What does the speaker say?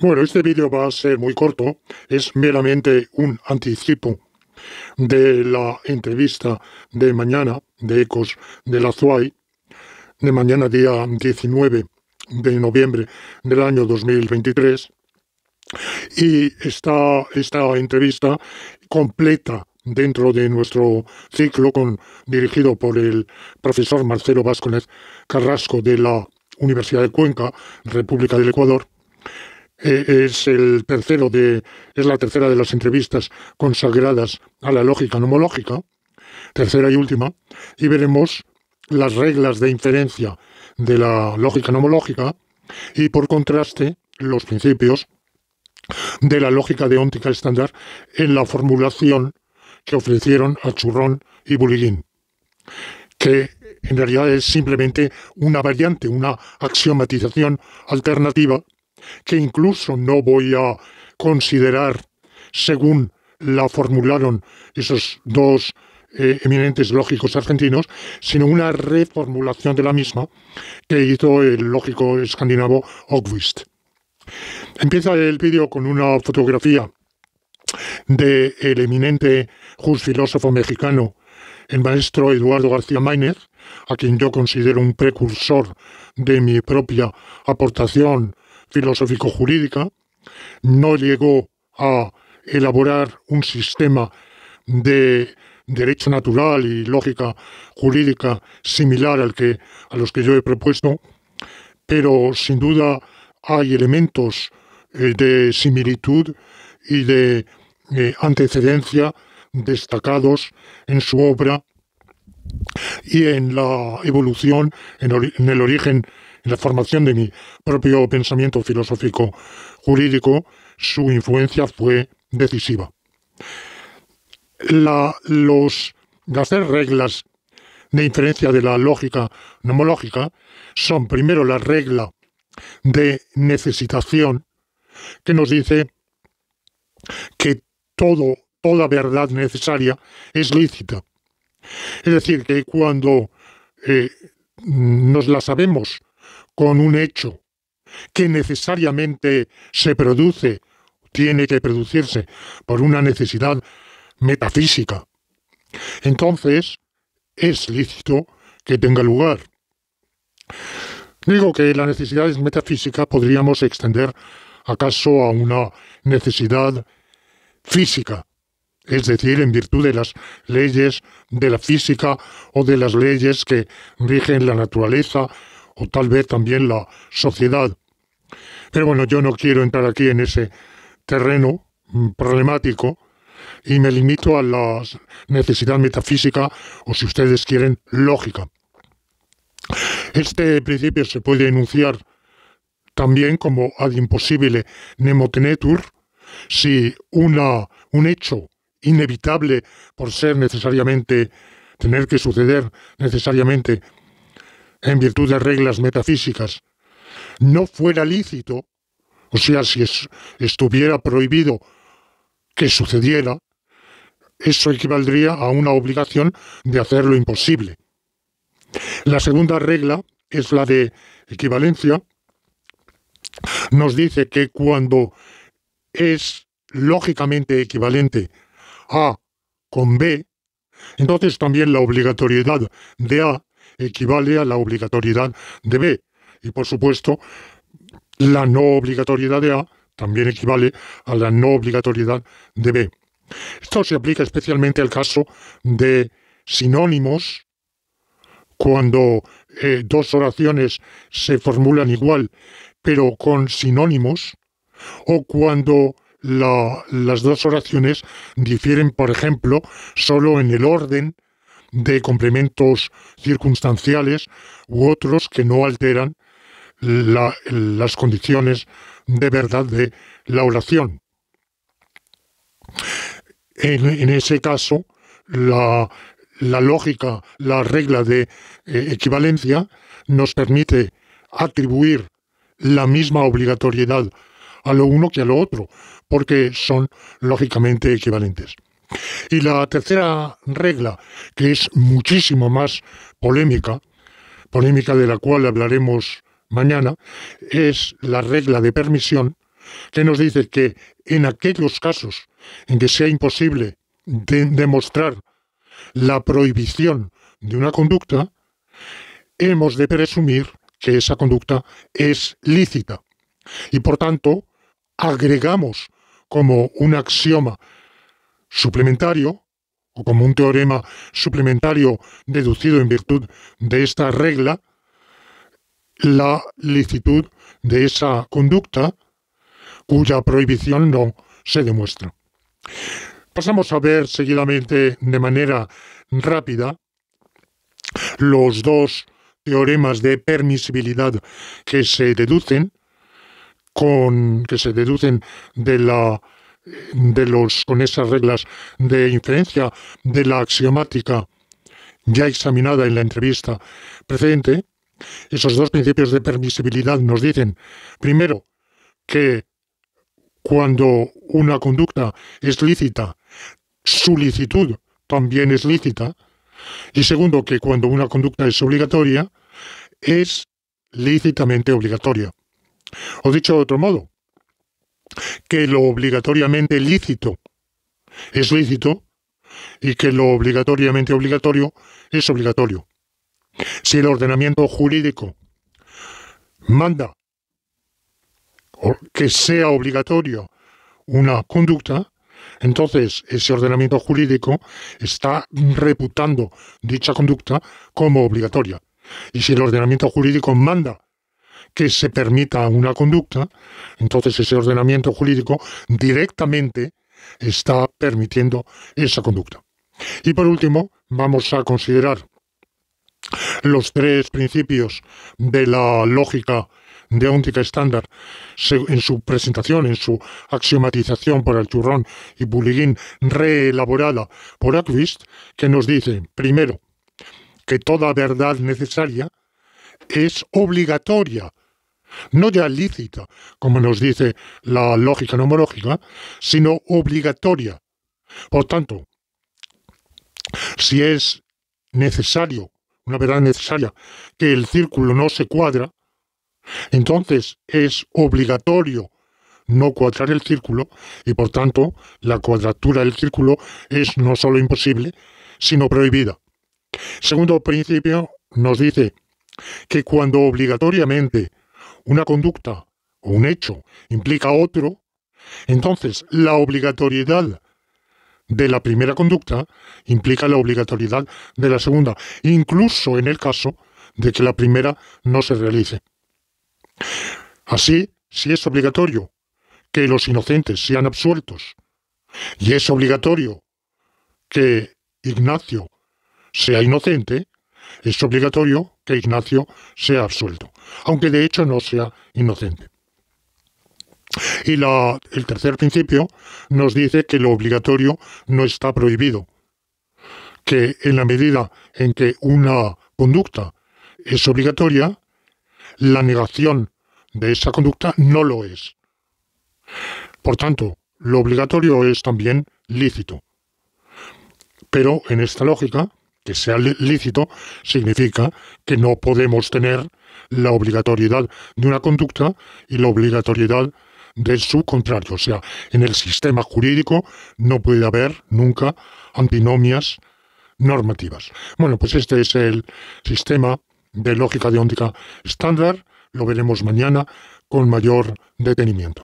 Bueno, este vídeo va a ser muy corto, es meramente un anticipo de la entrevista de mañana de Ecos de la ZUAI, de mañana día 19 de noviembre del año 2023. Y esta, esta entrevista completa dentro de nuestro ciclo con, dirigido por el profesor Marcelo Vázquez Carrasco de la Universidad de Cuenca, República del Ecuador, eh, es, el tercero de, es la tercera de las entrevistas consagradas a la lógica nomológica, tercera y última, y veremos las reglas de inferencia de la lógica nomológica y por contraste los principios de la lógica óntica estándar en la formulación que ofrecieron a Churrón y Buliguín, que en realidad es simplemente una variante, una axiomatización alternativa que incluso no voy a considerar según la formularon esos dos eh, eminentes lógicos argentinos, sino una reformulación de la misma que hizo el lógico escandinavo Ogwist. Empieza el vídeo con una fotografía del el eminente filósofo mexicano, el maestro Eduardo García Maínez, a quien yo considero un precursor de mi propia aportación filosófico-jurídica, no llegó a elaborar un sistema de derecho natural y lógica jurídica similar al que a los que yo he propuesto, pero sin duda hay elementos eh, de similitud y de eh, antecedencia destacados en su obra y en la evolución, en el origen en la formación de mi propio pensamiento filosófico jurídico, su influencia fue decisiva. los, las tres reglas de inferencia de la lógica nomológica son primero la regla de necesitación que nos dice que todo, toda verdad necesaria es lícita. Es decir, que cuando eh, nos la sabemos con un hecho que necesariamente se produce, tiene que producirse por una necesidad metafísica. Entonces, es lícito que tenga lugar. Digo que la necesidad metafísica, podríamos extender acaso a una necesidad física, es decir, en virtud de las leyes de la física o de las leyes que rigen la naturaleza o tal vez también la sociedad. Pero bueno, yo no quiero entrar aquí en ese terreno mm, problemático y me limito a la necesidad metafísica o si ustedes quieren, lógica. Este principio se puede enunciar también como ad imposible nemotenetur, si una, un hecho inevitable por ser necesariamente, tener que suceder necesariamente en virtud de reglas metafísicas, no fuera lícito, o sea, si estuviera prohibido que sucediera, eso equivaldría a una obligación de hacer lo imposible. La segunda regla es la de equivalencia. Nos dice que cuando es lógicamente equivalente A con B, entonces también la obligatoriedad de A equivale a la obligatoriedad de B. Y por supuesto, la no obligatoriedad de A también equivale a la no obligatoriedad de B. Esto se aplica especialmente al caso de sinónimos, cuando eh, dos oraciones se formulan igual, pero con sinónimos, o cuando las dos oraciones difieren, por ejemplo, solo en el orden de complementos circunstanciales u otros que no alteran las condiciones de verdad de la oración. En, ese caso, la, lógica, la regla de eh, equivalencia, nos permite atribuir la misma obligatoriedad a lo uno que a lo otro, porque son lógicamente equivalentes. Y la tercera regla, que es muchísimo más polémica, polémica de la cual hablaremos mañana, es la regla de permisión, que nos dice que en aquellos casos en que sea imposible demostrar la prohibición de una conducta, hemos de presumir que esa conducta es lícita. Y por tanto, agregamos como un axioma suplementario, o como un teorema suplementario deducido en virtud de esta regla, la licitud de esa conducta cuya prohibición no se demuestra. Pasamos a ver seguidamente de manera rápida los dos teoremas de permisibilidad que se deducen con que se deducen de la de los, con esas reglas de inferencia de la axiomática ya examinada en la entrevista precedente, esos dos principios de permisibilidad nos dicen, primero, que cuando una conducta es lícita, su licitud también es lícita, y segundo, que cuando una conducta es obligatoria, es lícitamente obligatoria. O dicho de otro modo, que lo obligatoriamente lícito es lícito y que lo obligatoriamente obligatorio es obligatorio. Si el ordenamiento jurídico manda que sea obligatorio una conducta, entonces ese ordenamiento jurídico está reputando dicha conducta como obligatoria. Y si el ordenamiento jurídico manda que se permita una conducta, entonces ese ordenamiento jurídico directamente está permitiendo esa conducta. Y por último, vamos a considerar los tres principios de la lógica de estándar en su presentación, en su axiomatización por el Turrón y Buligín reelaborada por Aquist, que nos dice, primero, que toda verdad necesaria es obligatoria no ya lícita, como nos dice la lógica nomológica, sino obligatoria. Por tanto, si es necesario, una verdad necesaria, que el círculo no se cuadra, entonces es obligatorio no cuadrar el círculo y por tanto la cuadratura del círculo es no solo imposible, sino prohibida. Segundo principio nos dice que cuando obligatoriamente una conducta o un hecho implica otro, entonces la obligatoriedad de la primera conducta implica la obligatoriedad de la segunda, incluso en el caso de que la primera no se realice. Así, si es obligatorio que los inocentes sean absueltos y es obligatorio que Ignacio sea inocente, es obligatorio que Ignacio sea absuelto, aunque de hecho no sea inocente. Y la, el tercer principio nos dice que lo obligatorio no está prohibido, que en la medida en que una conducta es obligatoria, la negación de esa conducta no lo es. Por tanto, lo obligatorio es también lícito. Pero en esta lógica, que sea lícito significa que no podemos tener la obligatoriedad de una conducta y la obligatoriedad de su contrario. O sea, en el sistema jurídico no puede haber nunca antinomias normativas. Bueno, pues este es el sistema de lógica de deóntica estándar. Lo veremos mañana con mayor detenimiento.